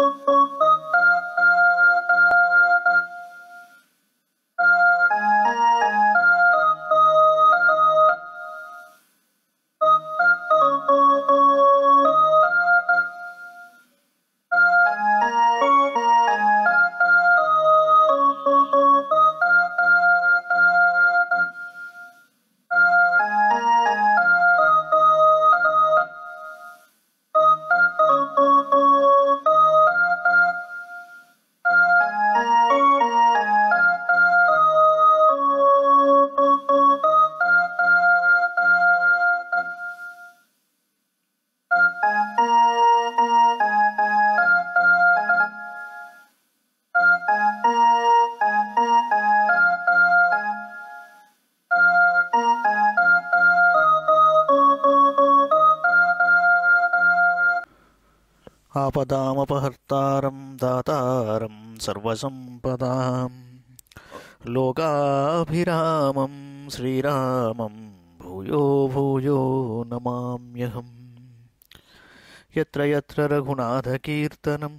Thank you. पहर्तारं दातारं सर्वसम्पदां लोकाभिरामं श्रीरामं भूयो भूयो नमाम्यहम् यत्र यत्र रघुनाथकीर्तनं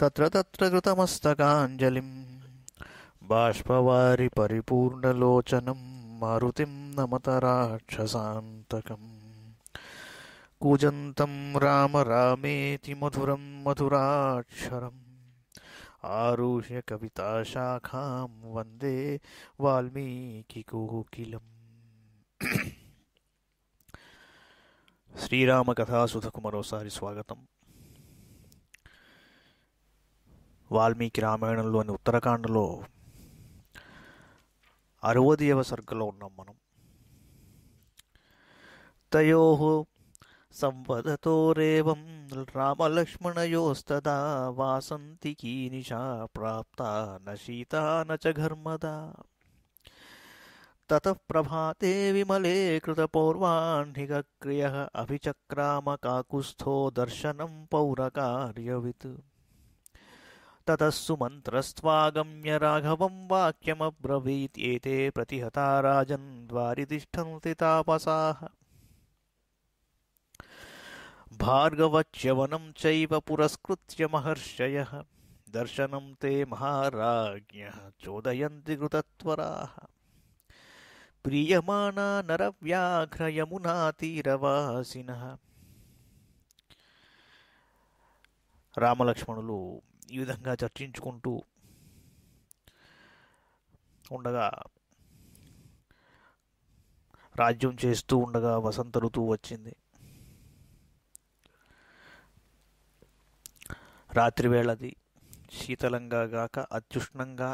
तत्र तत्र कृतमस्तकाञ्जलिं बाष्पवारि परिपूर्णलोचनं मारुतिं नमतराक्षसान्तकम् कुजन्तं राम रामेति मधुरं मधुराक्षरम् आरुह्य कविताशाखां वन्दे वाल्मीकिकोकिलम् శ్రీరామకథాసుధకు మరోసారి స్వాగతం వాల్మీకి రామాయణంలోని ఉత్తరాఖండ్లో అరవదయవ సర్గలో ఉన్నాం మనం తయో रेवं रामलक्ष्मणयोस्तदा वासन्ति कीनिशा प्राप्ता न शीता न च घर्मदा ततः प्रभाते विमले कृतपौर्वाण्डिकक्रियः अभिचक्रामकाकुस्थो दर्शनं पौरकार्यवित् ततस्सु मन्त्रस्त्वागम्य राघवं वाक्यमब्रवीत्येते प्रतिहता राजन् द्वारितिष्ठन्ति तापसाः భార్గవచ్యవనం చైవ పురస్కృత్య మహర్షయ దర్శనం తే మహారాజ్ఞ చోదయంతి కృతత్వరా ప్రీయమాణ నరవ్యాఘ్రయమునాతీరవాసిన రామలక్ష్మణులు ఈ విధంగా చర్చించుకుంటూ ఉండగా రాజ్యం చేస్తూ ఉండగా వసంత ఋతువు వచ్చింది రాత్రివేళది శీతలంగా గాక అత్యుష్ణంగా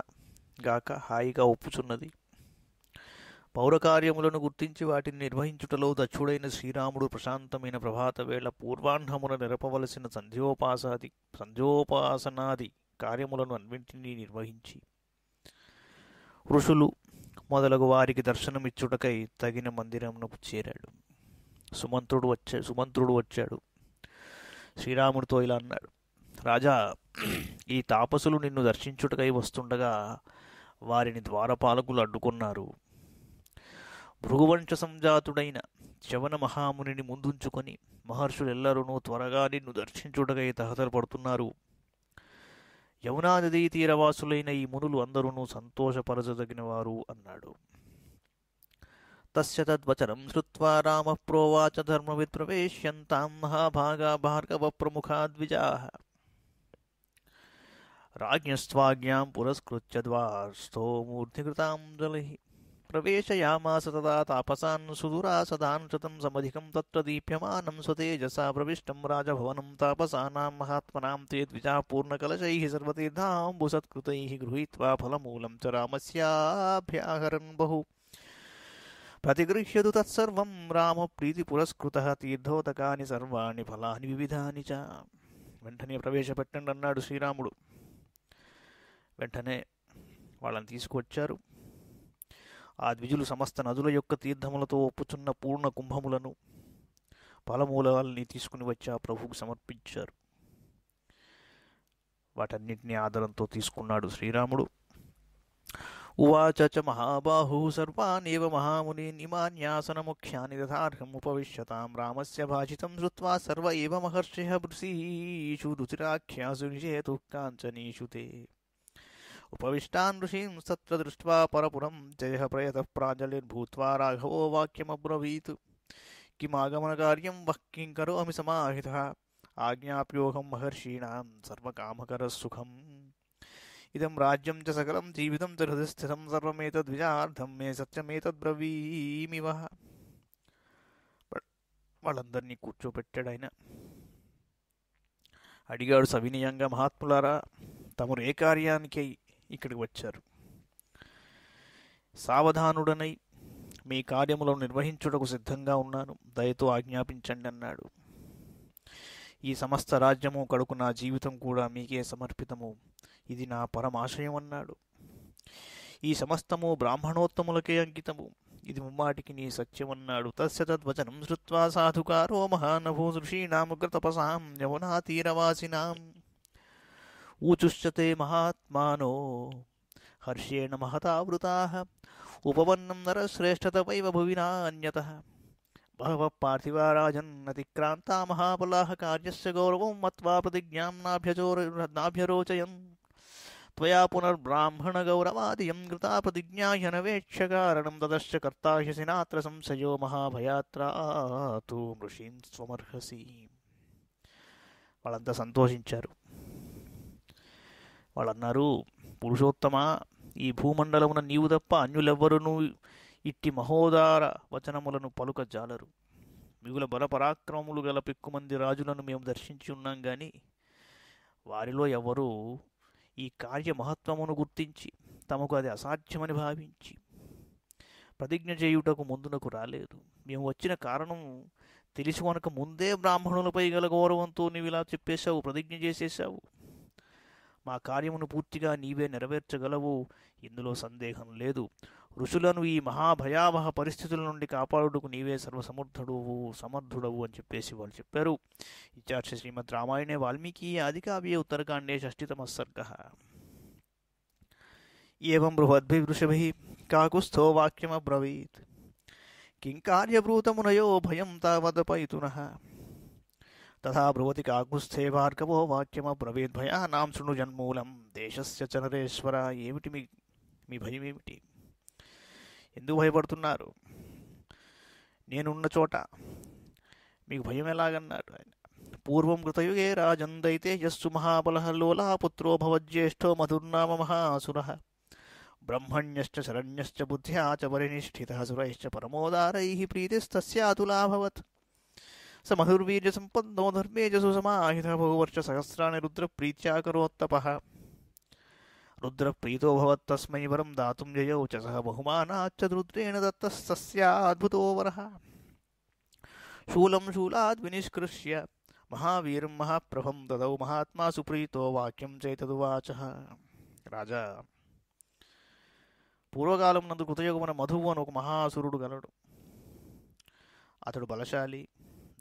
గాక హాయిగా ఒప్పుచున్నది పౌరకార్యములను గుర్తించి వాటిని నిర్వహించుటలో దక్షుడైన శ్రీరాముడు ప్రశాంతమైన ప్రభాత వేళ పూర్వాహ్నమున నిరపవలసిన సంధ్యోపాసాది సంధ్యోపాసనాది కార్యములను అన్నింటినీ నిర్వహించి ఋషులు మొదలగు వారికి దర్శనమిచ్చుటకై తగిన మందిరమునకు చేరాడు సుమంత్రుడు వచ్చా సుమంత్రుడు వచ్చాడు శ్రీరాముడితో ఇలా అన్నాడు రాజా ఈ తాపసులు నిన్ను దర్శించుటకై వస్తుండగా వారిని ద్వారపాలకులు అడ్డుకున్నారు భృగువంశ సంజాతుడైన శవన మహాముని ముందుంచుకొని ఎల్లరూ త్వరగా నిన్ను దర్శించుటకై తహతరపడుతున్నారు యమునానదీ తీరవాసులైన ఈ మునులు అందరూ సంతోషపరచదగిన వారు అన్నాడు తస్య తద్వచనం శ్రుత్వా రామ ప్రోవాచ ధర్మవిత్ ప్రవేశ్యంతాం మహాభాగా భార్గవ ప్రముఖా ద్విజా राज्ञस्त्वाज्ञां पुरस्कृत्य द्वार्स्थोमूर्धिकृतां जलैः प्रवेशयामास तदा तापसान् सुदुरासदानुशतं समधिकं तत्र दीप्यमानं स्वतेजसा प्रविष्टं राजभवनं तापसानां महात्मनां ते द्विजापूर्णकलशैः सर्वतीर्थाम्बुसत्कृतैः गृहीत्वा फलमूलं च रामस्याभ्याहरन् बहु प्रतिगृह्यतु तत्सर्वं रामप्रीतिपुरस्कृतः तीर्थोतकानि सर्वाणि फलानि विविधानि च मण्ठनीय प्रवेशपट्टण्डन्नाडु श्रीरामुडु వెంటనే వాళ్ళని తీసుకువచ్చారు ఆ ద్విజులు సమస్త నదుల యొక్క తీర్థములతో ఒప్పుచున్న పూర్ణ కుంభములను ఫలమూలాలని తీసుకుని వచ్చి ఆ ప్రభువుకు సమర్పించారు వాటన్నింటినీ ఆదరంతో తీసుకున్నాడు శ్రీరాముడు ఉవాచ మహాబాహు సర్వానేవ మహాముని నిమాన్యాసనముఖ్యాని ఉపవిశ్యతాం రామస్య భాషితం శృత్వా సర్వ ఏవ మహర్షి హృషీషు రుచిరాఖ్యాసు నిషేతు కాంచనీషు తే उपविष्टान् ऋषीं सत्र दृष्ट्वा परपुरं जयः प्रयतः प्राञ्जलिर्भूत्वा राघवो वाक्यमब्रवीत् किमागमनकार्यं वः किं करोमि समाहितः आज्ञाप्योऽहं महर्षीणां सर्वकामकरः सुखम् इदं राज्यं च सकलं जीवितं च हृदयस्थितं सर्वमेतद्विजार्धं मे सత్యమేతద్బ్రవీమి వహ వాళ్ళందరినీ కూర్చోపెట్టాడు ఆయన అడిగాడు సవినయంగా మహాత్ములారా తమరు ఏ కార్యానికై ఇక్కడికి వచ్చారు సావధానుడనై మీ కార్యములను నిర్వహించుటకు సిద్ధంగా ఉన్నాను దయతో ఆజ్ఞాపించండి అన్నాడు ఈ సమస్త రాజ్యము కడుకు నా జీవితం కూడా మీకే సమర్పితము ఇది నా పరమాశయం అన్నాడు ఈ సమస్తము బ్రాహ్మణోత్తములకే అంకితము ఇది ముమ్మాటికి నీ సత్యమన్నాడు తద్వచనం శృత్వా సాధుకారో మహానభూ ఋషీణాముగ్రతపసాం యమునా తీరవాసినాం ऊचुश्चते महात्मानो हर्षेण महतावृताः उपवन्नं नरश्रेष्ठतपैव भुविना अन्यतः बहवः पार्थिवा राजन्नतिक्रान्ता महाबलाः कार्यस्य गौरवं मत्वा प्रतिज्ञां नाभ्यचोर नाभ्यरोचयन् त्वया पुनर्ब्राह्मणगौरवादियं कृता प्रतिज्ञा ह्यनवेक्षकारणं ततश्च कर्ता ह्यसि नात्र संशयो महाभयात्रा तु मृषीं स्वमर्हसि వాళ్ళంతా సంతోషించారు వాళ్ళు అన్నారు పురుషోత్తమ ఈ భూమండలమున నీవు తప్ప అన్యులెవ్వరూ ఇట్టి మహోదార వచనములను పలుక జాలరు మిగుల బలపరాక్రమములు గల పెక్కుమంది రాజులను మేము దర్శించి ఉన్నాం కానీ వారిలో ఎవరూ ఈ కార్య మహత్వమును గుర్తించి తమకు అది అసాధ్యమని భావించి ప్రతిజ్ఞ చేయుటకు ముందునకు రాలేదు మేము వచ్చిన కారణం తెలుసుకొనక ముందే బ్రాహ్మణులపై గల గౌరవంతో నీవు ఇలా చెప్పేశావు ప్రతిజ్ఞ చేసేసావు మా కార్యమును పూర్తిగా నీవే నెరవేర్చగలవు ఇందులో సందేహం లేదు ఋషులను ఈ మహాభయావహ పరిస్థితుల నుండి కాపాడుటకు నీవే సర్వసమర్థుడు సమర్థుడవు అని చెప్పేసి వాళ్ళు చెప్పారు ఇచ్చార్ శ్రీమద్ రామాయణే వాల్మీకి కావ్యే ఉత్తరకాండే షష్ఠితమ సర్గ ఏం బృహద్భివృషభి కాకుస్థో వాక్యమబ్రవీత్ కింకార్యభూతమునయో భయం తావదపైతునః तथा ब्रुवति काकुत्स्थे भार्गवो वाक्यमब्रवीत् भयानां शृणु जन्मूलं దేశస్య చ నరేశ్వర ఏమిటి మీ మీ భయం ఏమిటి ఎందుకు భయపడుతున్నారు నేనున్న చోట మీకు భయం ఎలాగన్నాడు ఆయన పూర్వం కృతయుగే రాజందైతే యస్సు మహాబలః లోలా పుత్రో భవజ్యేష్ఠో మధుర్నామ మహాసురః బ్రహ్మణ్యశ్చ శరణ్యశ్చ బుద్ధ్యా చ పరినిష్ఠితः సురైశ్చ పరమోదారైः ప్రీతిస్తస్యాతులాభవత్ स समधुर्बीजसम्पन्नो धर्मेजसु समाहितः बहुवर्षसहस्राणि रुद्रप्रीत्याकरोत्तपः रुद्रप्रीतो भवत्तस्मै वरं दातुं ययौ च सः बहुमानाच्च रुद्रेण दत्तस्तस्याद्भुतो वरः शूलं शूलाद्विनिष्कृष्य महावीरं महाप्रभं ददौ महात्मा सुप्रीतो वाक्यं चैतदुवाचः రాజా పూర్వకాలం నందు కృతయుగమున మధువు అని ఒక మహాసురుడు గలడు అతడు బలశాలి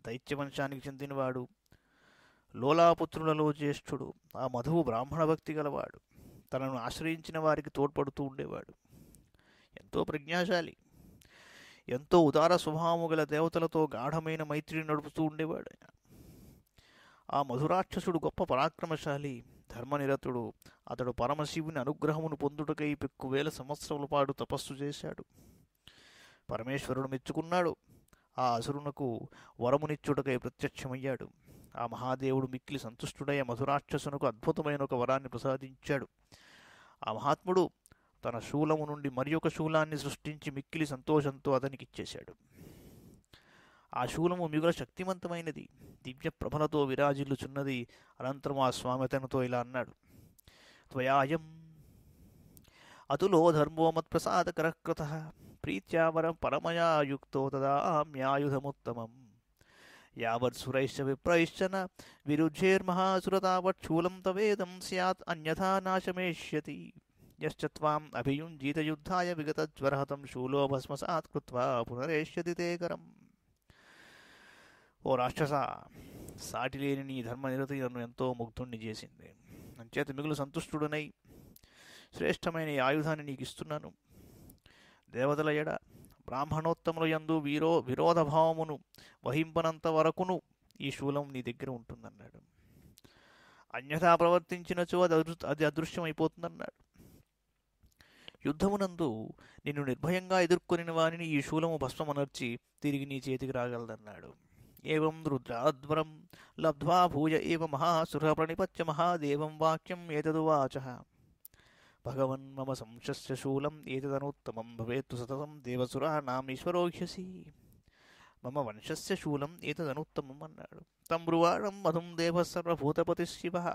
దైత్యవంశానికి చెందినవాడు లోలాపుత్రులలో జ్యేష్ఠుడు ఆ మధువు బ్రాహ్మణ భక్తి గలవాడు తనను ఆశ్రయించిన వారికి తోడ్పడుతూ ఉండేవాడు ఎంతో ప్రజ్ఞాశాలి ఎంతో ఉదార స్వభావము గల దేవతలతో గాఢమైన మైత్రిని నడుపుతూ ఉండేవాడు ఆ మధురాక్షసుడు గొప్ప పరాక్రమశాలి ధర్మనిరతుడు అతడు పరమశివుని అనుగ్రహమును పొందుటకై పెక్కువేల సంవత్సరముల పాటు తపస్సు చేశాడు పరమేశ్వరుడు మెచ్చుకున్నాడు ఆ అసురునకు వరమునిచ్చుటకై ప్రత్యక్షమయ్యాడు ఆ మహాదేవుడు మిక్కిలి సంతుష్టుడయ్య మధురాక్షసునకు అద్భుతమైన ఒక వరాన్ని ప్రసాదించాడు ఆ మహాత్ముడు తన శూలము నుండి మరి ఒక శూలాన్ని సృష్టించి మిక్కిలి సంతోషంతో అతనికి ఇచ్చేశాడు ఆ శూలము మిగుల శక్తివంతమైనది దివ్య ప్రభలతో విరాజిల్లుచున్నది అనంతరం ఆ స్వామి అతనితో ఇలా అన్నాడు త్వయాయం అతులో ధర్మో మత్ప్రసాదకరకృత ప్రీత్యామరం పరమయాయుక్తో తదామ్యాయుధముత్తమం సురైశ్చ విప్రైశ్చన విరుధ్యేర్మహాసురతావచ్చూలం తవేదం స్యాత్ అన్యథా నాశమేష్యతి యశ్చ త్వాం అభియుంజీతయుద్ధాయ విగతజ్వరహతం శూలో భస్మసాత్ కృత్వా పునరేష్యతి తేకరం ఓ రాక్షస సాటిలేని నీ నిరతి నన్ను ఎంతో ముగ్ధుణ్ణి చేసింది అంచేత మిగులు సంతుష్టుడనై శ్రేష్టమైన ఆయుధాన్ని నీకు ఇస్తున్నాను దేవతల ఎడ బ్రాహ్మణోత్తముల యందు వీరో విరోధభావమును వహింపనంత వరకును ఈ శూలం నీ దగ్గర ఉంటుందన్నాడు అన్యథా ప్రవర్తించినచో అది అదృ అది అదృశ్యమైపోతుందన్నాడు యుద్ధమునందు నిన్ను నిర్భయంగా ఎదుర్కొనిన వానిని ఈ శూలము భస్మమనర్చి తిరిగి నీ చేతికి రాగలదన్నాడు ఏం రుద్రాధ్వరం లబ్ధ్వా భూయ ఏవ మహాసుర ప్రణిపత్య మహాదేవం వాక్యం ఏతదువాచ भगवन् मम संशस्य शूलम् एतदनुत्तमं भवेत्तु सततं देवसुरा नाम मम वंशस्य शूलम् एतदनुत्तमम् अन्नाडु तं ब्रुवाणं मधुं देवः सर्वभूतपतिः शिवः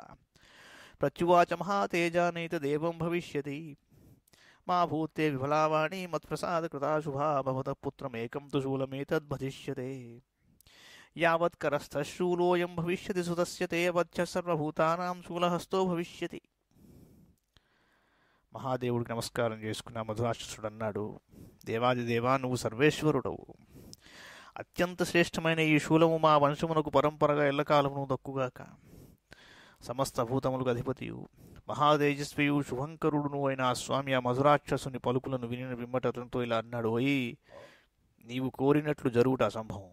प्रत्युवाच महातेजानैतदेवं भविष्यति मा भूते विफलावाणी मत्प्रसादकृताशुभा भवतः पुत्रमेकं तु शूलमेतद्भधिष्यते यावत्करस्थशूलोऽयं भविष्यति सुतस्य ते वध्यः सर्वभूतानां शूलहस्तो भविष्यति మహాదేవుడికి నమస్కారం చేసుకున్న మధురాక్షసుడు అన్నాడు దేవాది దేవా నువ్వు సర్వేశ్వరుడవు అత్యంత శ్రేష్టమైన ఈ శూలము మా వంశమునకు పరంపరగా ఎల్లకాలమును దక్కుగాక సమస్త భూతములకు అధిపతియు మహాతేజస్వియు శుభంకరుడును అయిన ఆ స్వామి ఆ మధురాక్షసుని పలుకులను వినిన బిమ్మటతనంతో ఇలా అన్నాడు అయి నీవు కోరినట్లు జరుగుట అసంభవం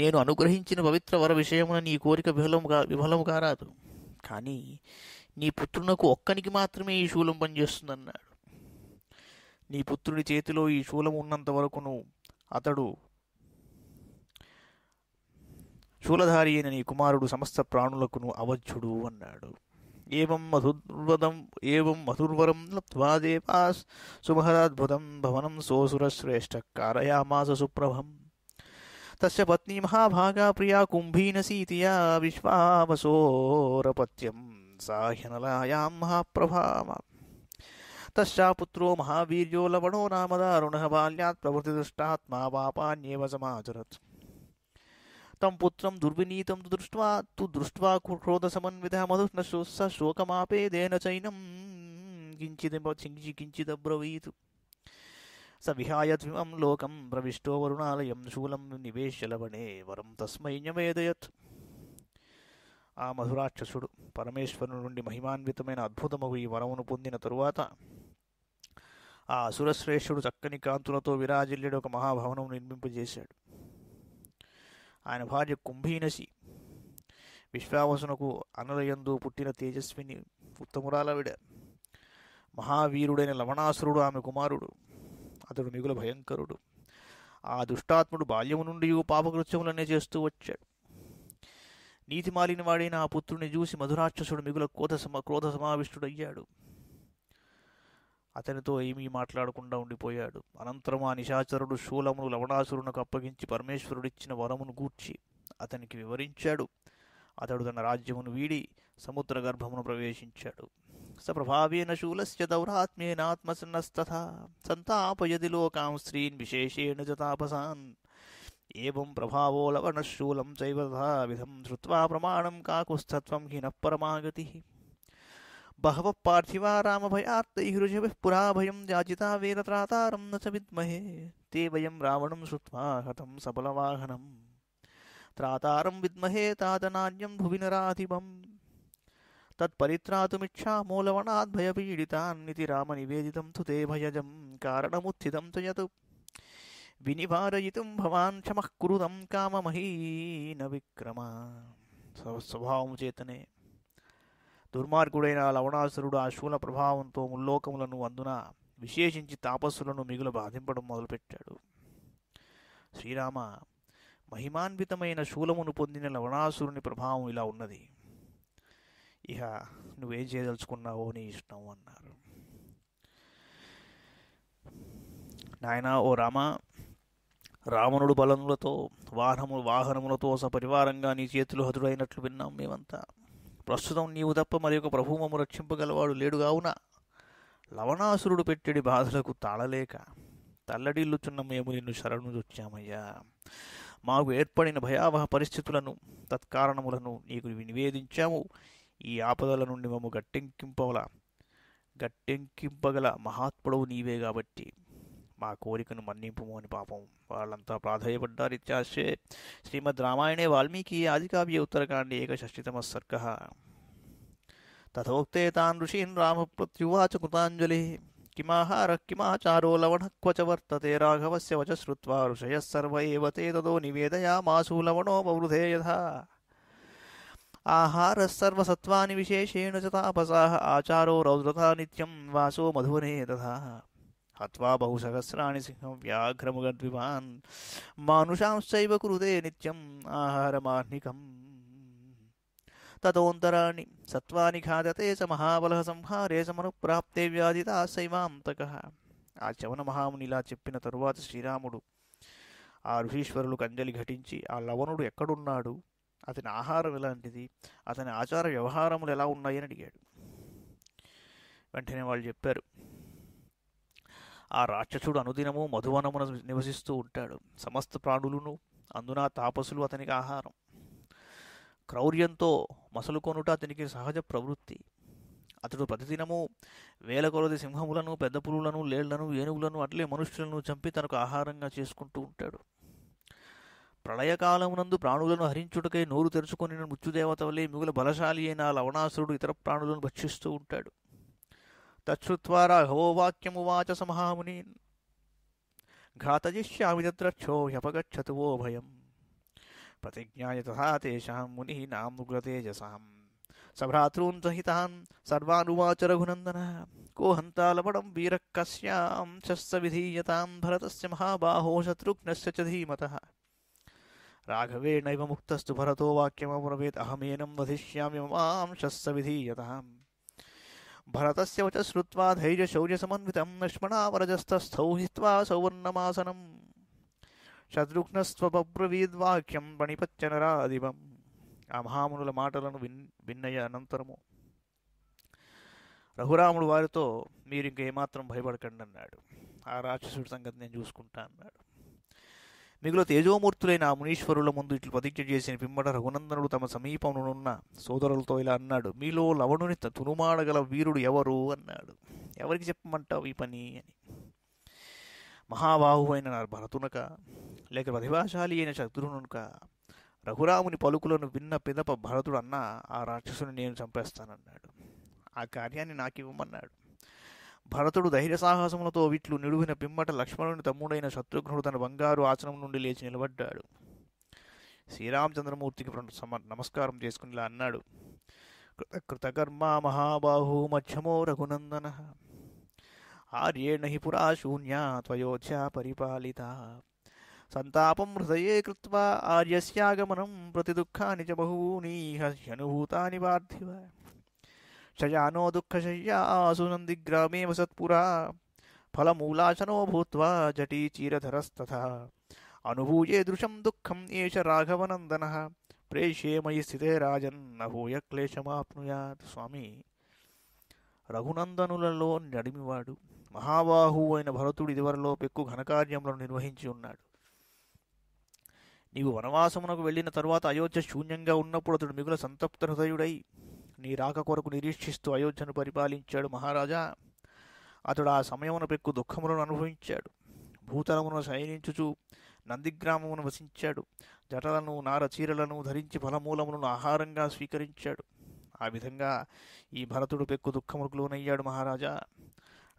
నేను అనుగ్రహించిన పవిత్ర వర విషయమున నీ కోరిక విఫలము విఫలము కారాదు కానీ నీ పుత్రునకు ఒక్కనికి మాత్రమే ఈ శూలం పనిచేస్తుందన్నాడు నీ పుత్రుడి చేతిలో ఈ శూలం ఉన్నంత వరకును అతడు శూలధారి అయిన నీ కుమారుడు సమస్త ప్రాణులకును అవధ్యుడు అన్నాడు ఏవం మధుర్వదం ఏవం మధుర్వరం లబ్ధ్వాదేవా సుమహరాద్భుతం భవనం సోసురశ్రేష్ఠ కారయామాస సుప్రభం తస్య పత్ని మహాభాగా ప్రియా కుంభీనసీతియా విశ్వావసోరపత్యం यां महाप्रभा तस्यापुत्रो महावीर्यो लवणो नाम दारुणः बाल्यात् प्रभृतिदृष्टात्मा पापान्येव समाचरत् तं पुत्रं दुर्विनीतं तु दृष्ट्वा तु दृष्ट्वा कुक्रोधसमन्वितः मधुन स शोकमापेदेन चैनं किञ्चिदब्रवीत् स विहाय द्विमं लोकं प्रविष्टो वरुणालयं शूलं निवेश्य लवणे वरं तस्मै न्यमेदयत् ఆ మధురాక్షసుడు పరమేశ్వరుని నుండి మహిమాన్వితమైన అద్భుతమగు ఈ వరమును పొందిన తరువాత ఆ అసురశ్రేష్ఠుడు చక్కని కాంతులతో విరాజిల్లుడు ఒక మహాభవనం నిర్మింపజేశాడు ఆయన భార్య కుంభీనసి విశ్వావసునకు అనలయందు పుట్టిన తేజస్విని ఉత్తమురాలవిడ మహావీరుడైన లవణాసురుడు ఆమె కుమారుడు అతడు మిగుల భయంకరుడు ఆ దుష్టాత్ముడు బాల్యము నుండి పాపకృత్యములనే చేస్తూ వచ్చాడు నీతిమాలిన వాడైన ఆ పుత్రుని చూసి మధురాక్షసుడు మిగుల క్రోధ సమ క్రోధ సమావిష్టుడయ్యాడు అతనితో ఏమీ మాట్లాడకుండా ఉండిపోయాడు అనంతరం ఆ నిశాచరుడు శూలమును లవణాసురునకు అప్పగించి పరమేశ్వరుడిచ్చిన వరమును గూర్చి అతనికి వివరించాడు అతడు తన రాజ్యమును వీడి సముద్ర గర్భమును ప్రవేశించాడు సప్రభావేన శూలస్య దౌరాత్మ్యేనాత్మసన్నస్తథ సంతాపయది లోకాం స్త్రీన్ విశేషేణ జతాపసాన్ एवं प्रभावो लवणशूलं चैव तथाविधं श्रुत्वा प्रमाणं काकुस्थत्वं हि नः परमागतिः बहवः पार्थिवा रामभयात्तैः ऋषिभिः पुरा भयं याचिता वीरत्रातारं न च विद्महे ते वयं रावणं श्रुत्वा हतं सबलवाहनम् त्रातारं विद्महे तादनान्यं भुवि नराधिपम् तत्परित्रातुमिच्छामो लवणाद्भयपीडितान्निति रामनिवेदितं तु ते भयजं कारणमुत्थितं च వినివారయితం భవాన్ క్షమః కురుదం కామమహీన విక్రమ స్వభావం చేతనే దుర్మార్గుడైన లవణాసురుడు ఆ శూల ప్రభావంతో ముల్లోకములను అందున విశేషించి తాపస్సులను మిగులు బాధింపడం మొదలుపెట్టాడు శ్రీరామ మహిమాన్వితమైన శూలమును పొందిన లవణాసురుని ప్రభావం ఇలా ఉన్నది ఇహ నువ్వేం చేయదలుచుకున్నావో నీ ఇష్టం అన్నారు నాయన ఓ రామ రావణుడు బలములతో వాహనము వాహనములతో సపరివారంగా నీ చేతులు హతుడైనట్లు విన్నాం మేమంతా ప్రస్తుతం నీవు తప్ప మరి ఒక ప్రభుమము రక్షింపగలవాడు లేడు కావున లవణాసురుడు పెట్టెడి బాధలకు తాళలేక తల్లడిల్లుచున్న మేము నిన్ను శరణు వచ్చామయ్యా మాకు ఏర్పడిన భయావహ పరిస్థితులను తత్కారణములను నీకు నివేదించాము ఈ ఆపదల నుండి మేము గట్టెంకింపవల గట్టెంకింపగల మహాత్ముడవు నీవే కాబట్టి మా కోరికను మన్నింపుము అని పాపం వాళ్ళంతా ప్రాధాయపడ్డారు ఇత్యాశే శ్రీమద్ రామాయణే వాల్మీకి ఆదికావ్య ఉత్తరకాండే ఏకషష్టితమ సర్గ తథోక్తే తాన్ ఋషీన్ రామ ప్రత్యువాచ కృతాంజలి కిమాహార కిమాచారో లవణ క్వచ వర్తతే రాఘవస్య వచ శ్రుత్వా ఋషయः सर्व एव ते ततो निवेदयामासु लवणोपवृधे यथा आहारः सर्वसत्त्वानि विशेषेण च तापसाः आचारो रौद्रता नित्यं वासो मधुरे तथा హత్వా బహుసహస్రాణి సింహం వ్యాఘ్రముగద్విమాన్ మానుషాంశైవ కృదే నిత్యం ఆహారమాహ్నికం తదోంతరాణి సత్వాని ఖాదతే స మహాబల సంహారే సమనుప్రాప్తే వ్యాధిత శైవాంతక ఆ చవన మహాముని ఇలా చెప్పిన తరువాత శ్రీరాముడు ఆ ఋషీశ్వరులు కంజలి ఘటించి ఆ లవణుడు ఎక్కడున్నాడు అతని ఆహారం ఎలాంటిది అతని ఆచార వ్యవహారములు ఎలా ఉన్నాయని అడిగాడు వెంటనే వాళ్ళు చెప్పారు ఆ రాక్షసుడు అనుదినము మధువనమున నివసిస్తూ ఉంటాడు సమస్త ప్రాణులను అందున తాపసులు అతనికి ఆహారం క్రౌర్యంతో మసలు కొనుట అతనికి సహజ ప్రవృత్తి అతడు ప్రతిదినము వేల కొలది సింహములను పెద్ద పులులను లేళ్లను ఏనుగులను అట్లే మనుష్యులను చంపి తనకు ఆహారంగా చేసుకుంటూ ఉంటాడు ప్రళయకాలమునందు ప్రాణులను హరించుటకై నోరు తెరుచుకొని మృత్యుదేవత వలె మిగుల బలశాలి అయిన లవణాసురుడు ఇతర ప్రాణులను భక్షిస్తూ ఉంటాడు तच्छ्रुत्वा राघवोवाक्यमुवाच समहामुनीन् घातयिष्यामि तत्र वो भयम् प्रतिज्ञाय तथा तेषां मुनीनां उग्रतेजसां सभ्रातॄन् सहितान् सर्वानुवाच रघुनन्दनः को हन्ता लवणं वीरः कस्यां शस्त्रविधीयतां भरतस्य महाबाहो शत्रुघ्नस्य च धीमतः राघवेणैव मुक्तस्तु भरतो वाक्यमब्रवीत् अहमेनं वधिष्यामि मां शस्त्रविधीयताम् భరతస్య వచ శ్రుత్వా ధైర్యశౌర్యసమన్వితం లక్ష్మణావరజస్థస్థౌ స్థౌహిత్వా సౌవర్ణమాసనం శత్రుఘ్నస్వబ్రవీద్వాక్యం పణిపచ్చనరాదివం ఆ మహామునుల మాటలను విన్ విన్నయ్య అనంతరము రఘురాముడు వారితో మీరు ఇంకేమాత్రం భయపడకండి అన్నాడు ఆ రాక్షసుడి సంగతి నేను చూసుకుంటా అన్నాడు మిగులు తేజోమూర్తులైన ఆ మునీశ్వరుల ముందు ఇట్లు ప్రతిజ్ఞ చేసిన పిమ్మట రఘునందనుడు తమ ఉన్న సోదరులతో ఇలా అన్నాడు మీలో లవణుని తునుమాడగల వీరుడు ఎవరు అన్నాడు ఎవరికి చెప్పమంటావు ఈ పని అని మహాబాహు అయిన భరతునక లేక ప్రతిభాశాలి అయిన శత్రునునుక రఘురాముని పలుకులను విన్న పిదప భరతుడు అన్న ఆ రాక్షసుని నేను చంపేస్తానన్నాడు ఆ కార్యాన్ని నాకు ఇవ్వమన్నాడు భరతుడు ధైర్య సాహసములతో విట్లు నిడువిన పిమ్మట లక్ష్మణుని తమ్ముడైన శత్రుఘ్నుడు తన బంగారు ఆసనం నుండి లేచి నిలబడ్డాడు శ్రీరామచంద్రమూర్తికి నమస్కారం చేసుకునిలా అన్నాడు కృతకర్మ మహాబాహు మధ్యమో రఘునందన ఆర్యేణ హి పురా శూన్య త్వయోచ పరిపాలిత సంతాపం హృదయే కృత్వా ఆర్యస్యాగమనం ప్రతి దుఃఖాని చ బహూని హ్యనుభూతాని పార్థివ శయానో దుఃఖశయ్యాసునందిగ్రామే వసత్పురా ఫలమూలాశనో భూత్వా జటీ చీరధరస్తథ అనుభూయే దృశం దుఃఖం ఏష రాఘవనందన ప్రేషే మయి స్థితే రాజన్ నభూయ క్లేశమాప్నుయాత్ స్వామి రఘునందనులలో నడిమివాడు మహాబాహు అయిన భరతుడు ఇదివరలో పెక్కు ఘనకార్యములను నిర్వహించి ఉన్నాడు నీవు వనవాసమునకు వెళ్ళిన తరువాత అయోధ్య శూన్యంగా ఉన్నప్పుడు అతడు మిగుల సంతప్త హృదయుడై నీ రాక కొరకు నిరీక్షిస్తూ అయోధ్యను పరిపాలించాడు మహారాజా అతడు ఆ సమయమున పెక్కు దుఃఖములను అనుభవించాడు భూతలమును శయనించుచు నందిగ్రామమును వసించాడు జటలను నారచీరలను ధరించి ఫలమూలములను ఆహారంగా స్వీకరించాడు ఆ విధంగా ఈ భరతుడు పెక్కు దుఃఖములకు లోనయ్యాడు మహారాజా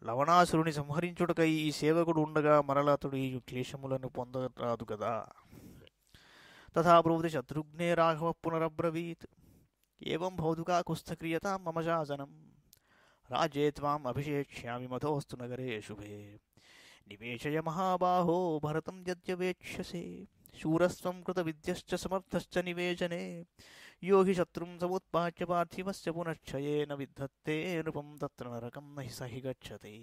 లవణాసురుని సంహరించుటకై ఈ సేవకుడు ఉండగా మరల అతడు ఈ క్లేశములను పొందరాదు కదా తథా బ్రూవతి శత్రుఘ్నే రాఘవ పునరబ్రవీత్ एवं भौतुकाकुत्स्थक्रियतां मम शासनं राज्ये त्वामभिषेक्ष्यामि मधोऽस्तु नगरे शुभे निवेशय महाबाहो भरतं यद्य वेक्ष्यसे शूरस्त्वं कृतविद्यश्च समर्थश्च यो हि शत्रुं समुत्पाद्य पार्थिवस्य पुनश्चयेन विद्धत्ते नृपं तत्र नरकं न हि सहि गच्छति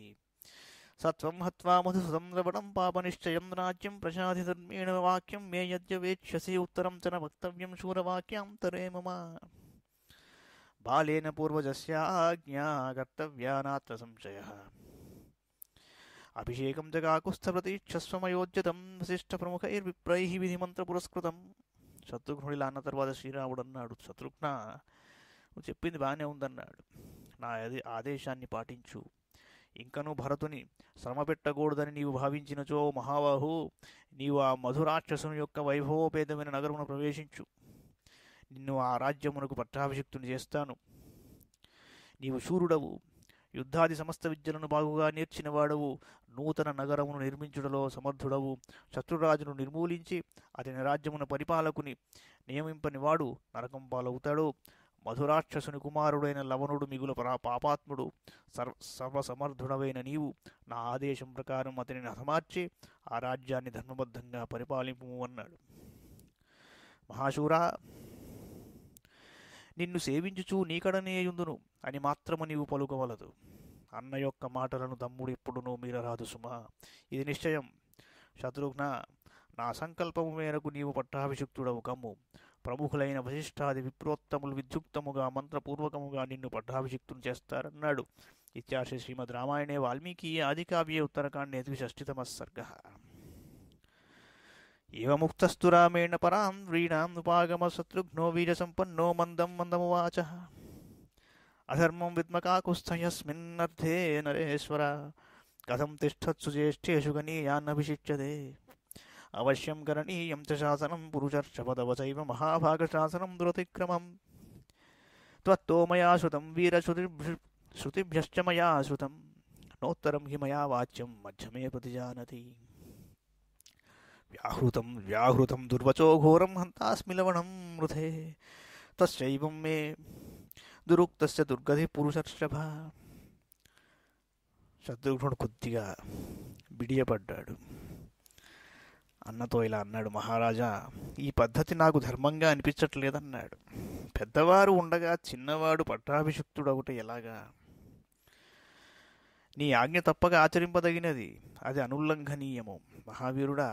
सत्त्वं हत्वा मधुससंलवणं पापनिश्चयं राज्यं प्रशाधिधर्मेण वाक्यं मे यद्य वेक्ष्यसे उत्तरं च न वक्तव्यं शूरवाक्यां तरे मम బాలేన పూర్వజస్య ఆజ్ఞా కర్తవ్యానాత్ర సంశయ అభిషేకం జగాకుస్థప్రతీక్షస్వమయోజ్యతం విశిష్టప్రముఖైర్విప్రై విధిమంత్రపురస్కృతం శత్రుఘ్నుడిలా అన్న తర్వాత శ్రీరాముడు అన్నాడు శత్రుఘ్న నువ్వు చెప్పింది బాగానే ఉందన్నాడు నా ఆదేశాన్ని పాటించు ఇంకనూ భరతుని శ్రమ పెట్టకూడదని నీవు భావించినచో మహాబాహు నీవు ఆ మధురాక్షసుని యొక్క వైభవోపేతమైన నగరమును ప్రవేశించు నిన్ను ఆ రాజ్యమునకు పట్టాభిషిక్తుని చేస్తాను నీవు శూరుడవు యుద్ధాది సమస్త విద్యలను బాగుగా నేర్చినవాడవు నూతన నగరమును నిర్మించుడలో సమర్థుడవు శత్రురాజును నిర్మూలించి అతని రాజ్యమున పరిపాలకుని నియమింపనివాడు నరకం పాలవుతాడు మధురాక్షసుని కుమారుడైన లవణుడు మిగుల పాపాత్ముడు సర్వ సర్వసమర్థుడవైన నీవు నా ఆదేశం ప్రకారం అతనిని హతమార్చి ఆ రాజ్యాన్ని ధర్మబద్ధంగా పరిపాలింపు అన్నాడు మహాశూరా నిన్ను సేవించుచూ ఎందును అని మాత్రము నీవు పలుకవలదు అన్న యొక్క మాటలను తమ్ముడు ఎప్పుడునూ మీరరాదు సుమా ఇది నిశ్చయం శత్రుఘ్న నా సంకల్పము మేరకు నీవు పట్టాభిషిక్తుడవు కమ్ము ప్రముఖులైన వశిష్ఠాది విప్రోత్తములు విద్యుక్తముగా మంత్రపూర్వకముగా నిన్ను పట్టాభిషిక్తుని చేస్తారన్నాడు ఇత్యాశ శ్రీమద్ రామాయణే వాల్మీకి ఆదికావ్యే ఉత్తరకాండే ద్విషష్ఠితమ సర్గ एवमुक्तस्तुरामेण परां व्रीणाम् उपागमशत्रुघ्नो वीरसम्पन्नो मन्दं मंदमुवाच अधर्म विद्मकाकुस्थयस्मिन्नर्थे नरेश्वर कथम तिष्ठत्सु ज्येष्ठेषु गणीयान्नभिषिच्यते अवश्यं करणीयं च शासनं पुरुषर्षपदवचैव महाभागशासनं दुरतिक्रमम् त्वत्तो मया श्रुतं वीरश्रुतिभ्य श्रुतिभ्यश्च मया श्रुतं नोत्तरं हि मया वाच्यं मध्यमे प्रतिजानति వ్యాహృతం వ్యాహృతం దుర్వచో ఘోరం హంతాస్మిలవణం మృథే తస్చైవం మే దురుక్తస్య దుర్గధి పురుషర్షభ శత్రుఘ్నుడు కొద్దిగా బిడియపడ్డాడు అన్నతో ఇలా అన్నాడు మహారాజా ఈ పద్ధతి నాకు ధర్మంగా అనిపించట్లేదన్నాడు పెద్దవారు ఉండగా చిన్నవాడు పట్టాభిషిక్తుడు ఒకటి ఎలాగా నీ ఆజ్ఞ తప్పక ఆచరింపదగినది అది అనుల్లంఘనీయము మహావీరుడా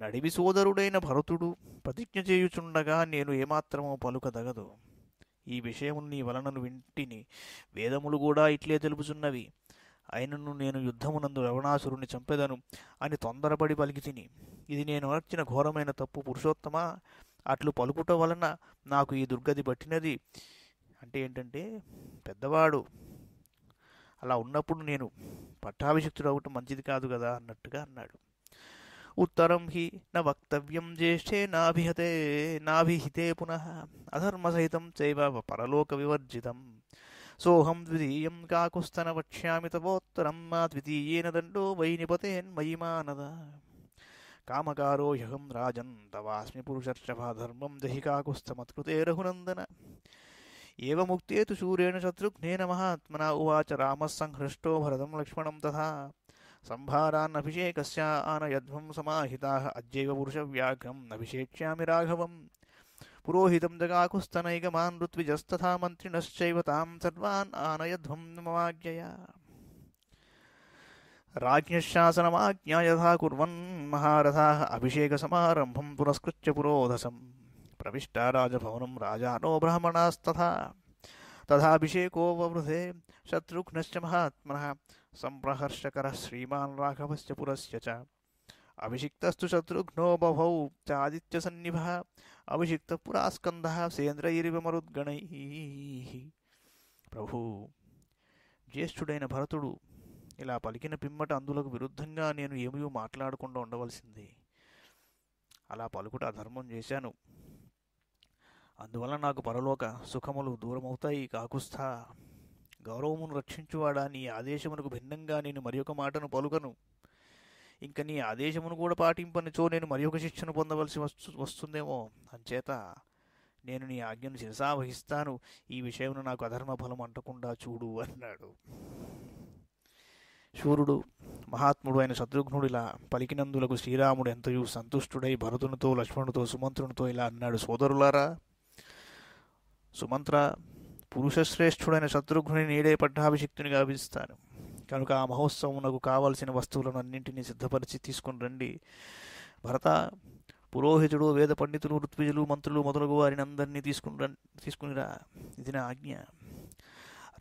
నడివి సోదరుడైన భరతుడు ప్రతిజ్ఞ చేయుచుండగా నేను ఏమాత్రము పలుకదగదు ఈ విషయము నీ వలనను వింటిని వేదములు కూడా ఇట్లే తెలుపుచున్నవి అయినను నేను యుద్ధమునందు రవణాసురుని చంపెదను అని తొందరపడి పలికి తిని ఇది నేను అర్చిన ఘోరమైన తప్పు పురుషోత్తమ అట్లు పలుకుట వలన నాకు ఈ దుర్గతి పట్టినది అంటే ఏంటంటే పెద్దవాడు అలా ఉన్నప్పుడు నేను పట్టాభిషక్తుడు అవ్వటం మంచిది కాదు కదా అన్నట్టుగా అన్నాడు उत्तरं हि न वक्तव्यं ज्येष्ठे नाभिहते नाभिहिते पुनः अधर्मसहितं चैव परलोकविवर्जितं सोऽहं द्वितीयं काकुस्थन वक्ष्यामि तपोत्तरं मा द्वितीयेन दण्डो वैनिपतेऽन्मयि मानदा कामकारो युगं राजन्तवास्मि पुरुषर्चभाधर्मं देहि काकुस्तमत्कृते रघुनन्दन एवमुक्ते तु शूरेण शत्रुघ्नेन महात्मना उवाच रामस्संहृष्टो भरतं लक्ष्मणं तथा आनयध्वं समाहिताः अद्यैव पुरुषव्याघ्रम् नभिषेक्ष्यामि राघवम् पुरोहितं जगाकुस्तनैकमान् ऋत्विजस्तथा मन्त्रिणश्चैव तां सर्वान् आनयध्वं राज्ञः शासनमाज्ञा यथा कुर्वन् महारथाः अभिषेकसमारम्भं पुरस्कृत्य पुरोधसं प्रविष्टा राजभवनं राजानो ब्रह्मणास्तथा तथाभिषेको ववभृधे शत्रुघ्नश्च महात्मनः శ్రీమాన్ श्रीमान् राघवस्य చ च अभिषिक्तस्तु చాదిత్య సన్నిభ అభిషిక్త अभिषिक्तपुरास्कन्दः सेन्द्रैरिव मरुद्गणैः ప్రభు జ్యేష్ఠుడైన భరతుడు ఇలా పలికిన పిమ్మట అందులకు విరుద్ధంగా నేను ఏమీ మాట్లాడకుండా ఉండవలసింది అలా పలుకుట ధర్మం చేశాను అందువల్ల నాకు పరలోక సుఖములు దూరమవుతాయి కాకుస్తా గౌరవమును రక్షించువాడా నీ ఆదేశమునకు భిన్నంగా నేను మరి మాటను పలుకను ఇంకా నీ ఆదేశమును కూడా పాటింపనిచో నేను మరి ఒక శిక్షను పొందవలసి వస్తుందేమో అంచేత నేను నీ ఆజ్ఞను శిరసావహిస్తాను ఈ విషయంలో నాకు అధర్మ ఫలం అంటకుండా చూడు అన్నాడు శూరుడు మహాత్ముడు అయిన శత్రుఘ్నుడు ఇలా పలికినందులకు శ్రీరాముడు ఎంతయూ సంతుష్టుడై భరతునితో లక్ష్మణుడితో సుమంత్రునితో ఇలా అన్నాడు సోదరులారా సుమంత్ర పురుషశ్రేష్ఠుడైన శత్రుఘ్ని నీడే పట్టాభిషక్తుని గావిస్తాను కనుక ఆ మహోత్సవమునకు కావలసిన వస్తువులను అన్నింటినీ సిద్ధపరిచి తీసుకుని రండి భరత పురోహితుడు వేద పండితులు ఋత్విజులు మంత్రులు మొదలగు వారిని అందరినీ తీసుకుని తీసుకునిరా ఇది నా ఆజ్ఞ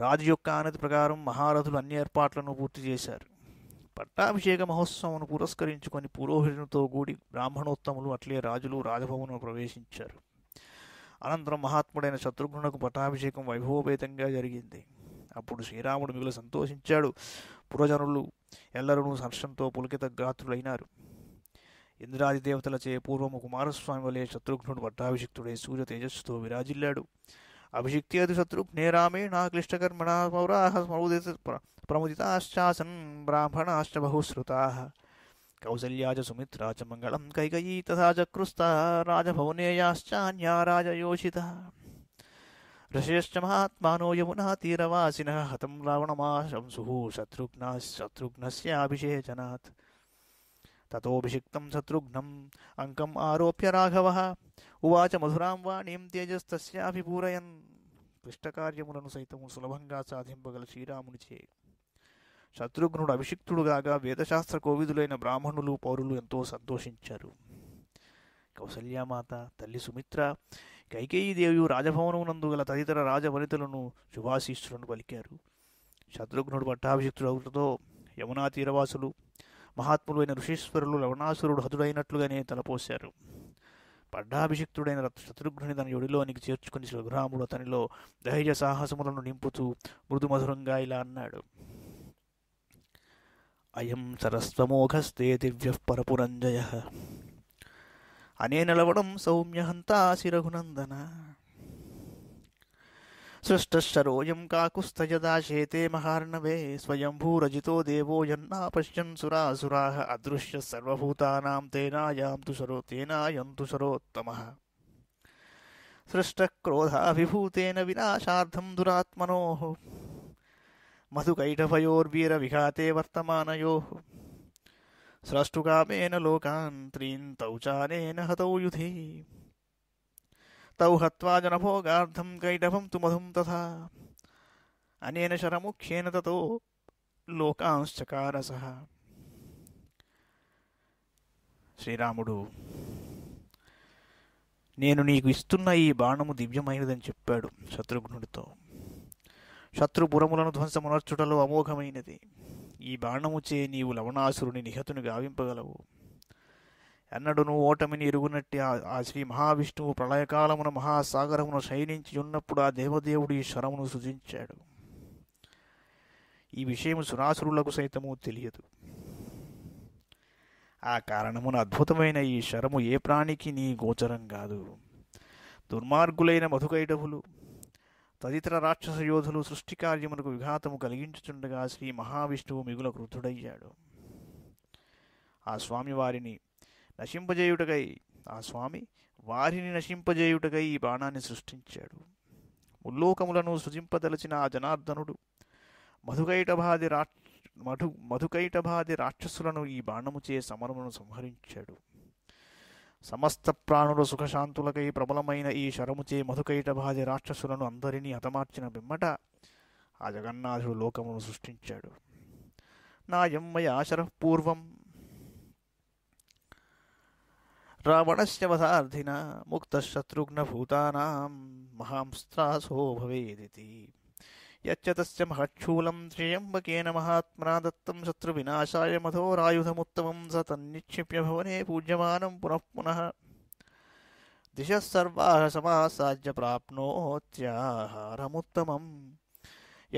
రాజు యొక్క ఆనతి ప్రకారం మహారథులు అన్ని ఏర్పాట్లను పూర్తి చేశారు పట్టాభిషేక మహోత్సవమును పురస్కరించుకొని పురోహితునితో కూడి బ్రాహ్మణోత్తములు అట్లే రాజులు రాజభవనంలో ప్రవేశించారు అనంతరం మహాత్ముడైన శత్రుఘ్నకు పటాభిషేకం వైభవోపేతంగా జరిగింది అప్పుడు శ్రీరాముడు మిగులు సంతోషించాడు పురజనులు ఎల్లరూ హర్షంతో పులికిత గాత్రులైనారు ఇంద్రాది దేవతలచే పూర్వము కుమారస్వామి వలె శత్రుఘ్నుడు పట్టాభిషిక్తుడై సూర్య తేజస్సుతో విరాజిల్లాడు అది శత్రుఘ్నే రామే నా క్లిష్టకర్మణ పౌరాహ ప్రముదితాశ్చాసన్ బ్రాహ్మణాశ్చ బహుశ్రుతా कौसल्या च सुमित्रा च मङ्गलं कैकयी तथा चक्रुस्ता राजभवनेयाश्चान्या राजयोषितः ऋषयश्च महात्मानो यमुनातीरवासिनः हतं रावणमाशंसुः शत्रुघ्नः शत्रुघ्नस्याभिषेचनात् ततोऽभिषिक्तं शत्रुघ्नम् अङ्कम् आरोप्य राघवः उवाच मधुरां वाणीं तेजस्तस्याभिपूरयन् क्लिष्टकार्यमुలను సైతం సులభంగా సాధింపగల శ్రీరామునిచే శత్రుఘ్నుడు అభిషిక్తుడుగాగా వేదశాస్త్ర కోవిదులైన బ్రాహ్మణులు పౌరులు ఎంతో సంతోషించారు కౌసల్యామాత తల్లి సుమిత్ర కైకేయీదేవి రాజభవనమునందు గల తదితర రాజవనితలను శుభాశీస్సులను పలికారు శత్రుఘ్నుడు పట్టాభిషిక్తుడవులతో యమునా తీరవాసులు మహాత్ములైన ఋషీశ్వరులు లవణాసురుడు హతుడైనట్లుగానే తలపోశారు పడ్డాభిషిక్తుడైన శత్రుఘ్నుని తన యొడిలోనికి చేర్చుకుని శ్రీగ్రాముడు అతనిలో దహజ సాహసములను నింపుతూ మృదుమధురంగా ఇలా అన్నాడు अयं सरस्वमोघस्ते दिव्यः परपुरञ्जयः अनेन लवणं सौम्यहन्तासि रघुनन्दना सृष्टश्चरोऽयं काकुस्तयदा शेते महार्णवे स्वयं भूरजितो देवो यन्ना पश्यन् सुरासुराः अदृश्य सर्वभूतानां तेनायाम् शरो तेनायन्तु सरोत्तमः सृष्टक्रोधाभिभूतेन विनाशार्थं दुरात्मनोः విఘాతే వర్తమానయో స్రష్టుకామేన లోకాన్ త్రీన్ చానేన హతౌ యుధి తౌ హత్వా జనభోగార్థం కైటభం తు మధుం తథా అనేన శరముఖ్యేన తతో లోకాంశ్చకారస శ్రీరాముడు నేను నీకు ఇస్తున్న ఈ బాణము దివ్యమైనదని చెప్పాడు శత్రుఘ్నుడితో శత్రుపురములను ధ్వంసమునర్చుటలో అమోఘమైనది ఈ బాణముచే నీవు లవణాసురుని నిహతుని గావింపగలవు ఎన్నడూను ఓటమిని ఎరుగునట్టి ఆ శ్రీ మహావిష్ణువు ప్రళయకాలమున మహాసాగరమును శయనించి ఉన్నప్పుడు ఆ దేవదేవుడు ఈ శరమును సృజించాడు ఈ విషయం సురాసురులకు సైతము తెలియదు ఆ కారణమున అద్భుతమైన ఈ శరము ఏ ప్రాణికి నీ గోచరం కాదు దుర్మార్గులైన మధుకైటవులు తదితర రాక్షస యోధులు సృష్టికార్యమునకు విఘాతము కలిగించుచుండగా శ్రీ మహావిష్ణువు మిగుల కృతుడయ్యాడు ఆ స్వామి వారిని నశింపజేయుటకై ఆ స్వామి వారిని నశింపజేయుటకై ఈ బాణాన్ని సృష్టించాడు ముల్లోకములను సృజింపదలచిన ఆ జనార్దనుడు మధుకైటభాది రా మధు మధుకైటభాది రాక్షసులను ఈ బాణముచే సమరమును సంహరించాడు సమస్త ప్రాణుల సుఖశాంతులకై ప్రబలమైన ఈ శరముచే మధుకైటభాజ రాక్షసులను అందరినీ హతమార్చిన బిమ్మట ఆ జగన్నాథుడు లోకమును సృష్టించాడు నా ఎమ్మయ ఆశరపూర్వం రావణస్యవసార్థిన ముక్త శత్రుఘ్న భూతానాం మహాంస్త్రాసో భవేదితి यच्च तस्य महक्षूलं श्रेयम्बकेन महात्मना दत्तं शत्रुविनाशाय मधोरायुधमुत्तमं स तन्निक्षिप्य भवने पूज्यमानं पुनः पुनः दिशः सर्वाः समासाज्यप्राप्नोत्याहारमुत्तमं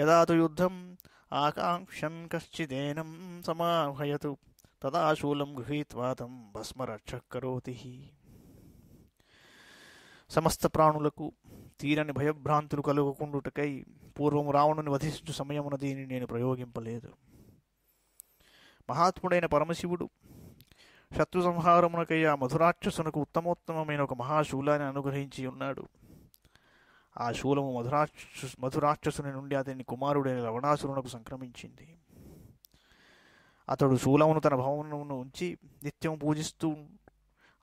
यदा तु युद्धम् आकाङ्क्षन् समाह्वयतु तदा गृहीत्वा भस्मरक्षः करोति हि సమస్త ప్రాణులకు తీరని భయభ్రాంతులు కలుగకుండుటకై పూర్వం రావణుని వధించు సమయమున దీనిని నేను ప్రయోగింపలేదు మహాత్ముడైన పరమశివుడు శత్రు సంహారమునకై ఆ మధురాక్షసునకు ఉత్తమోత్తమైన ఒక మహాశూలాన్ని అనుగ్రహించి ఉన్నాడు ఆ శూలము మధురాక్ష మధురాక్షసుని నుండి అతని కుమారుడైన లవణాసురునకు సంక్రమించింది అతడు శూలమును తన భవనమును ఉంచి నిత్యం పూజిస్తూ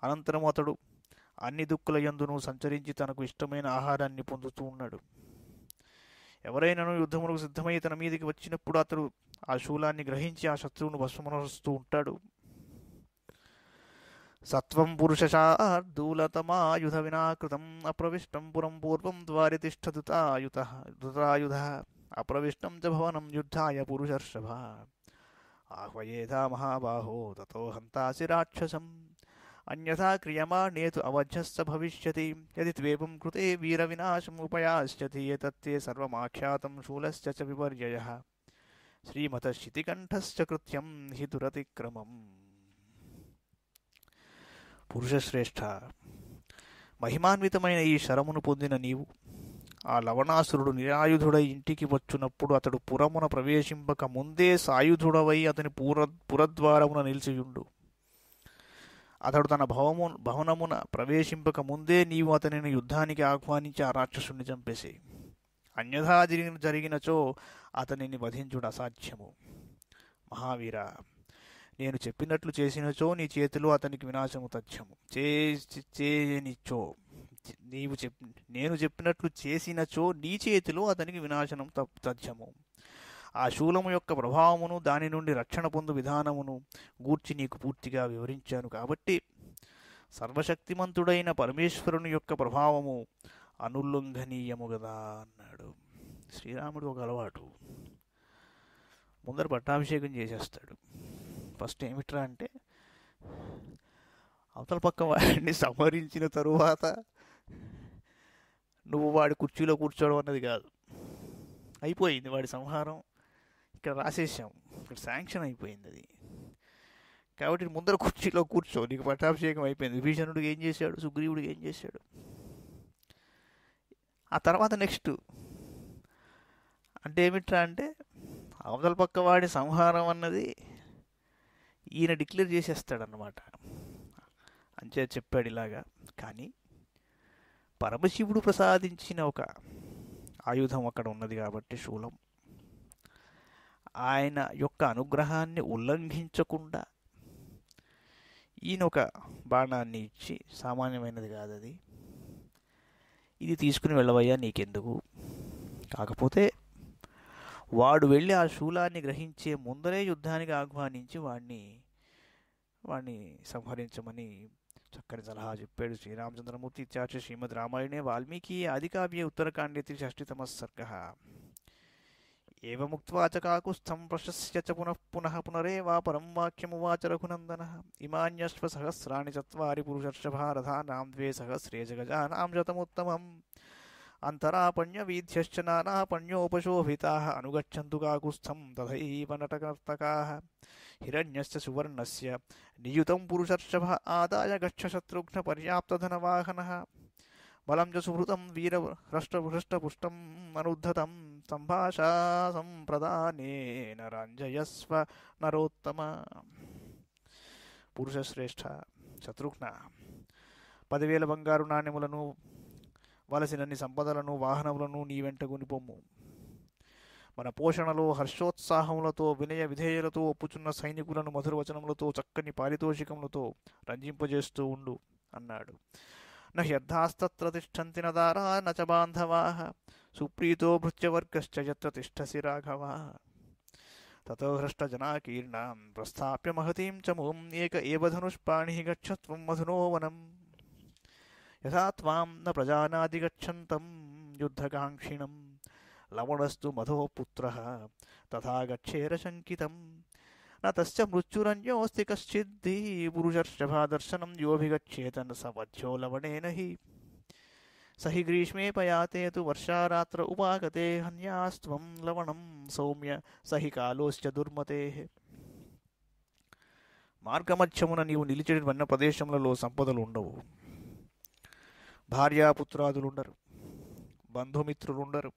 అనంతరం అతడు అన్ని దుక్కుల యందును సంచరించి తనకు ఇష్టమైన ఆహారాన్ని పొందుతూ ఉన్నాడు ఎవరైనాను యుద్ధములకు సిద్ధమై తన మీదకి వచ్చినప్పుడు అతడు ఆ శూలాన్ని గ్రహించి ఆ శత్రువును భస్మరస్తూ ఉంటాడు సత్వం పురుషశార్దూలతమాయుధ వినాకృతం అప్రవిష్టం పురం పూర్వం ద్వారి తిష్టదుతాయుత అప్రవిష్టం చ భవనం యుద్ధాయ పురుషర్షభ ఆహ్వయేధా మహాబాహో తతో హంతాసి రాక్షసం అన్యథా క్రియమాణేతు అవధ్యస్త భవిష్యతి యది ద్వేపం కృతే వీరవినాశముపయాశ్చతి ఏతత్తే సర్వమాఖ్యాతం శూలశ్చ చ శ్రీమత శ్రీమతశితికంఠశ్చ కృత్యం హి దురతిక్రమం పురుషశ్రేష్ఠ మహిమాన్వితమైన ఈ శరమును పొందిన నీవు ఆ లవణాసురుడు నిరాయుధుడై ఇంటికి వచ్చినప్పుడు అతడు పురమున ప్రవేశింపక ముందే సాయుధుడవై అతని పుర పురద్వారమున నిలిచియుండు అతడు తన భవము భవనమున ప్రవేశింపక ముందే నీవు అతనిని యుద్ధానికి ఆహ్వానించి ఆ రాక్షసుని చంపేసే అన్యథా జరిగిన జరిగినచో అతనిని వధించుడు అసాధ్యము మహావీర నేను చెప్పినట్లు చేసినచో నీ చేతిలో అతనికి వినాశము తథ్యము చేయనిచ్చో నీవు చెప్ నేను చెప్పినట్లు చేసినచో నీ చేతిలో అతనికి వినాశనం తథ్యము ఆ శూలము యొక్క ప్రభావమును దాని నుండి రక్షణ పొందు విధానమును గూర్చి నీకు పూర్తిగా వివరించాను కాబట్టి సర్వశక్తిమంతుడైన పరమేశ్వరుని యొక్క ప్రభావము అనుల్లంఘనీయము కదా అన్నాడు శ్రీరాముడు ఒక అలవాటు ముందర పట్టాభిషేకం చేసేస్తాడు ఫస్ట్ ఏమిట్రా అంటే అవతల పక్క వాడిని సంహరించిన తరువాత నువ్వు వాడి కుర్చీలో కూర్చోవడం అన్నది కాదు అయిపోయింది వాడి సంహారం ఇక్కడ రాసేసాం ఇక్కడ శాంక్షన్ అయిపోయింది అది కాబట్టి ముందర కుర్చీలో కూర్చో నీకు పట్టాభిషేకం అయిపోయింది విభీషణుడు ఏం చేశాడు సుగ్రీవుడికి ఏం చేశాడు ఆ తర్వాత నెక్స్ట్ అంటే ఏమిట్రా అంటే అవతల పక్కవాడి సంహారం అన్నది ఈయన డిక్లేర్ చేసేస్తాడనమాట అంచే చెప్పాడు ఇలాగా కానీ పరమశివుడు ప్రసాదించిన ఒక ఆయుధం అక్కడ ఉన్నది కాబట్టి శూలం ఆయన యొక్క అనుగ్రహాన్ని ఉల్లంఘించకుండా ఈయన ఒక బాణాన్ని ఇచ్చి సామాన్యమైనది కాదు అది ఇది తీసుకుని వెళ్ళవయ్యా నీకెందుకు కాకపోతే వాడు వెళ్ళి ఆ శూలాన్ని గ్రహించే ముందరే యుద్ధానికి ఆహ్వానించి వాడిని వాడిని సంహరించమని చక్కని సలహా చెప్పాడు శ్రీరామచంద్రమూర్తి ఇత్యాచ శ్రీమద్ రామాయణే వాల్మీకి ఆదికావ్య ఉత్తరకాండేతి షష్ఠితమ సర్గ एवमुक्त्वा च प्रशस्य च पुनः पुनः पुनरेवापरं वाक्यमुवाच रघुनन्दनः इमान्यश्वसहस्राणि चत्वारि पुरुषर्षभारधानां द्वे सहस्रे जगजानां शतमुत्तमम् अन्तरापण्यवीथ्यश्च नानापण्योपशोभिताः अनुगच्छन्तु काकुत्स्थं तथैव नटकर्तकाः हिरण्यस्य सुवर्णस्य नियुतं पुरुषर्षभ आदाय गच्छशत्रुघ्नपर्याप्तधनवाहनः बलं च सुहृतं वीरहृष्टपुष्टम् अनुद्धतम् సంభాషా సంప్రదానేన రంజయస్వ నరోత్తమ పురుషశ్రేష్ఠ శత్రుఘ్న పదివేల బంగారు నాణ్యములను వలసినన్ని సంపదలను వాహనములను నీ వెంట గునిపొమ్ము మన పోషణలో హర్షోత్సాహములతో వినయ విధేయులతో ఒప్పుచున్న సైనికులను మధుర వచనములతో చక్కని పారితోషికములతో రంజింపజేస్తూ ఉండు అన్నాడు నహ్యర్థాస్తత్ర తిష్టంతిన దారా నచ బాంధవాహ सुप्रीतो भृत्यवर्गश्च यत्र तिष्ठसि राघव ततो हृष्टजनाकीर्णां प्रस्थाप्य महतीं चमूम् एक एव धनुष्पाणिः गच्छ त्वं वनम् यथा त्वां न प्रजानादि गच्छन्तं युद्धकाङ्क्षिणं लवणस्तु मधो पुत्रः तथा गच्छेरशङ्कितं न तस्य मृत्युरन्योऽस्ति कश्चिद्धि पुरुषर्षभादर्शनं योऽभिगच्छेत न स वध्यो लवणेन हि సహి గ్రీష్మే పయాతే पयाते तु वर्षारात्र उपागते हन्यास्त्वं लवणं सौम्य स మార్గమధ్యమున నీవు నిలిచిన వన్న ప్రదేశములలో సంపదలు ఉండవు భార్యాపుత్రాదులుండరు బంధుమిత్రులుండరు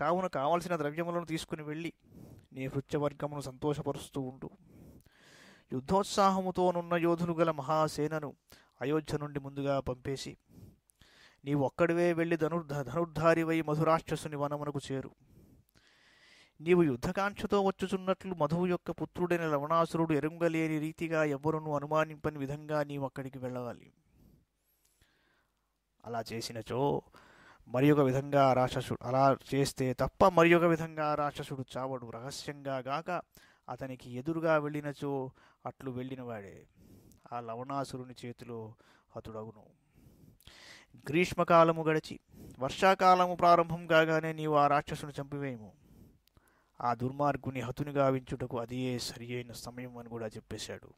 కావున కావలసిన ద్రవ్యములను తీసుకుని వెళ్ళి నీ హృత్యవర్గమును సంతోషపరుస్తూ ఉండు యుద్ధోత్సాహముతోనున్న యోధులు గల మహాసేనను అయోధ్య నుండి ముందుగా పంపేసి నీవు ఒక్కడివే వెళ్ళి ధనుర్ధ ధనుర్ధారివై మధురాక్షసుని వనమునకు చేరు నీవు యుద్ధకాంక్షతో వచ్చుచున్నట్లు మధువు యొక్క పుత్రుడైన లవణాసురుడు ఎరుంగలేని రీతిగా ఎవ్వరూ అనుమానింపని విధంగా నీవు అక్కడికి వెళ్ళవాలి అలా చేసినచో మరి ఒక విధంగా రాక్షసుడు అలా చేస్తే తప్ప మరి ఒక విధంగా రాక్షసుడు చావడు రహస్యంగా గాక అతనికి ఎదురుగా వెళ్ళినచో అట్లు వెళ్ళినవాడే ఆ లవణాసురుని చేతిలో అతుడగును గ్రీష్మకాలము గడిచి వర్షాకాలము ప్రారంభం కాగానే నీవు ఆ రాక్షసును చంపివేయము ఆ దుర్మార్గుని హతుని గావించుటకు అదియే సరి అయిన సమయం అని కూడా చెప్పేశాడు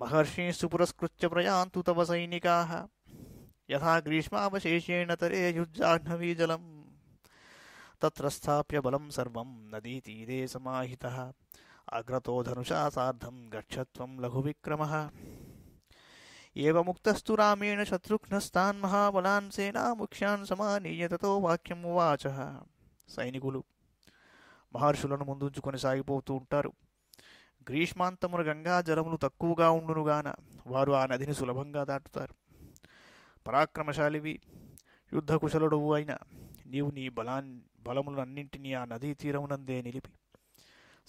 మహర్షి సుపురస్కృత్య ప్రయాంతు తవ సైనికా యథా గ్రీష్మావశేషేణ తరే యుజ్జాహ్నవీ జలం తత్ర స్థాప్య బలం సర్వం నదీతీరే సమాహిత అగ్రతో ధనుషా సార్ధం గచ్చత్వం లఘువిక్రమ ఏవముక్తస్తురామేణ శత్రుఘ్నస్థాన్ మహాబలాన్ సేనా ముఖ్యాన్ సమానీయ వాక్యం వాచ సైనికులు మహర్షులను ముందుంచుకొని సాగిపోతూ ఉంటారు గ్రీష్మాంతమున గంగా జలములు తక్కువగా ఉండునుగాన వారు ఆ నదిని సులభంగా దాటుతారు పరాక్రమశాలివి యుద్ధ కుశలుడువు అయిన నీవు నీ బలా బలములన్నింటినీ ఆ నదీ తీరమునందే నిలిపి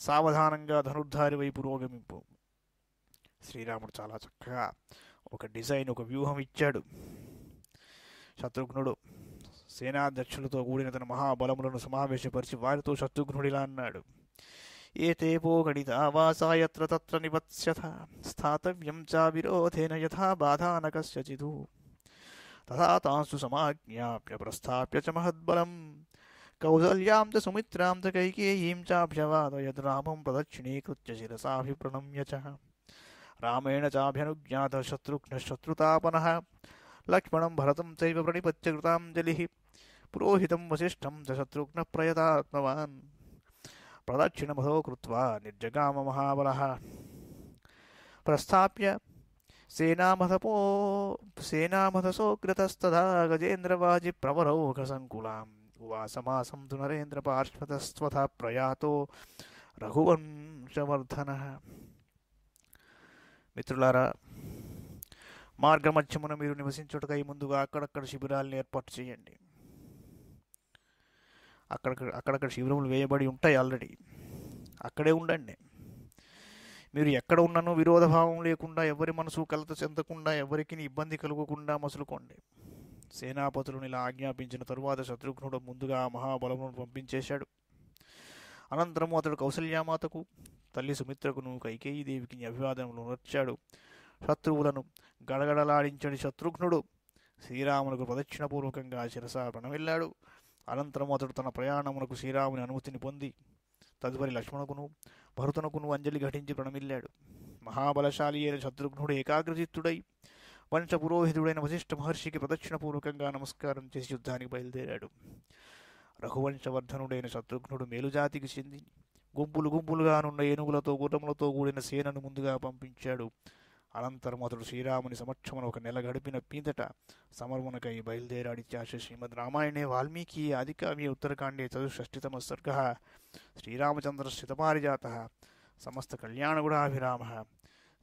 సావధానంగా ధనుర్ధారి వైపు రోగమింపు శ్రీరాముడు చాలా చక్కగా ఒక డిజైన్ ఒక వ్యూహం ఇచ్చాడు శత్రుగుణుడు సేనా దక్షులతో కూడిన తన మహా బలములను సమావేషపరిచి వారతో శత్రుగుణడిలా అన్నాడు ఏతేపో గనితా వాసాయత్ర తత్ర నివత్స్యత స్థాతవ్యం చావిరోధేన Yatha బాధానకస్య చిదు తత తాన్సు సమాజ్ఞా ప్రస్తాప్య చ మహద్బలం కౌసల్యాం సుమిత్రాం కైకేయీం చా భవతో యదరామం పదక్షిణే కృత్స్య శిరసాభి ప్రణమ్య చ रामेण चाभ्यनुज्ञातः शत्रुघ्नः शत्रुतापनः लक्ष्मणं भरतं चैव प्रणिपत्य कृताञ्जलिः पुरोहितं वसिष्ठं च शत्रुघ्नः प्रयतात्मवान् प्रदक्षिणमधो कृत्वा निर्जगाममहाबलः प्रस्थाप्य सेनामथपो सेनामथसोऽग्रतस्तदा गजेन्द्रवाजिप्रवरौघसङ्कुलाम् उवासमासं तु नरेन्द्रपार्श्वतस्त्वथा प्रयातो रघुवंशवर्धनः మిత్రులారా మార్గమధ్యమున మీరు నివసించుటకై ముందుగా అక్కడక్కడ శిబిరాలను ఏర్పాటు చేయండి అక్కడ అక్కడక్కడ శిబిరములు వేయబడి ఉంటాయి ఆల్రెడీ అక్కడే ఉండండి మీరు ఎక్కడ ఉన్ననో విరోధభావం లేకుండా ఎవరి మనసు కలత చెందకుండా ఎవరికి ఇబ్బంది కలగకుండా మసులుకోండి సేనాపతులు ఇలా ఆజ్ఞాపించిన తరువాత శత్రుఘ్నుడు ముందుగా మహాబలమును పంపించేశాడు అనంతరము అతడు కౌసల్యామాతకు తల్లి సుమిత్రకును కైకేయీదేవికి అభివాదనములు నొచ్చాడు శత్రువులను గడగడలాడించడి శత్రుఘ్నుడు శ్రీరామునకు ప్రదక్షిణపూర్వకంగా శిరస వెళ్ళాడు అనంతరం అతడు తన ప్రయాణమునకు శ్రీరాముని అనుమతిని పొంది తదుపరి లక్ష్మణకును భరతునకును అంజలి ఘటించి ప్రణమిల్లాడు మహాబలశాలి అయిన శత్రుఘ్నుడు ఏకాగ్రచిత్తుడై వంశ పురోహితుడైన వశిష్ఠ మహర్షికి ప్రదక్షిణపూర్వకంగా నమస్కారం చేసి యుద్ధానికి బయలుదేరాడు రఘువంశవర్ధనుడైన శత్రుఘ్నుడు మేలుజాతికి చెంది గుంపులు గుంపులుగా ఉన్న ఏనుగులతో గుర్రములతో కూడిన సేనను ముందుగా పంపించాడు అనంతరం అతడు శ్రీరాముని సమక్షమున ఒక నెల గడిపిన పీదట బయలుదేరాడి బయలుదేరాడిత్యాశ శ్రీమద్ రామాయణే వాల్మీకి అధికావ్య ఉత్తరకాండే చతుషష్టితమ సర్గ శ్రీరామచంద్ర శితపారిజాత సమస్త కళ్యాణగుడాభిరామ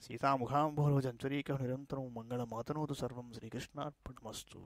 సీతాముఖాంభోజంచరీక నిరంతరం మంగళమాతనోతు సర్వం శ్రీకృష్ణార్పణమస్తు